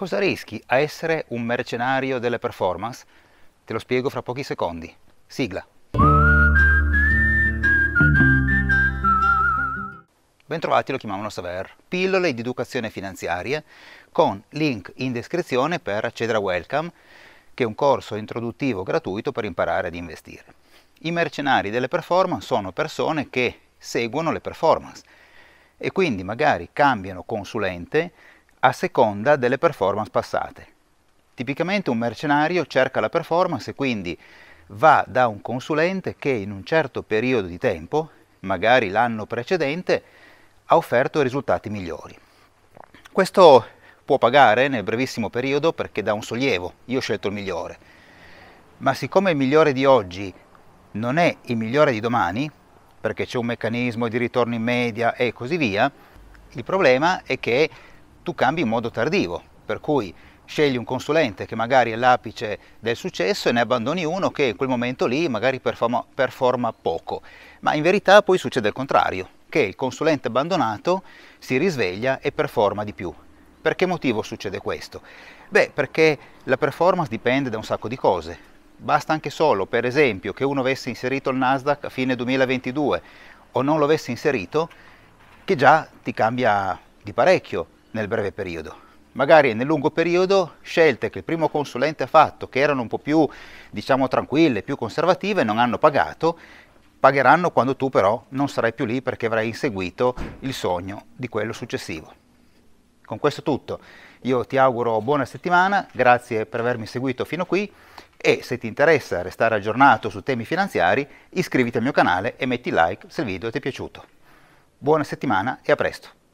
Cosa rischi a essere un mercenario delle performance? Te lo spiego fra pochi secondi. Sigla. Bentrovati, lo chiamavano Saver. Pillole di educazione finanziaria con link in descrizione per accedere a Welcome, che è un corso introduttivo gratuito per imparare ad investire. I mercenari delle performance sono persone che seguono le performance e quindi magari cambiano consulente a seconda delle performance passate. Tipicamente un mercenario cerca la performance e quindi va da un consulente che in un certo periodo di tempo, magari l'anno precedente, ha offerto risultati migliori. Questo può pagare nel brevissimo periodo perché dà un sollievo, io ho scelto il migliore. Ma siccome il migliore di oggi non è il migliore di domani, perché c'è un meccanismo di ritorno in media e così via, il problema è che tu cambi in modo tardivo, per cui scegli un consulente che magari è l'apice del successo e ne abbandoni uno che in quel momento lì magari performa, performa poco, ma in verità poi succede il contrario, che il consulente abbandonato si risveglia e performa di più. Perché motivo succede questo? Beh, perché la performance dipende da un sacco di cose. Basta anche solo, per esempio, che uno avesse inserito il Nasdaq a fine 2022 o non lo avesse inserito, che già ti cambia di parecchio nel breve periodo. Magari nel lungo periodo scelte che il primo consulente ha fatto, che erano un po' più diciamo, tranquille, più conservative, non hanno pagato, pagheranno quando tu però non sarai più lì perché avrai inseguito il sogno di quello successivo. Con questo tutto, io ti auguro buona settimana, grazie per avermi seguito fino qui e se ti interessa restare aggiornato su temi finanziari iscriviti al mio canale e metti like se il video ti è piaciuto. Buona settimana e a presto!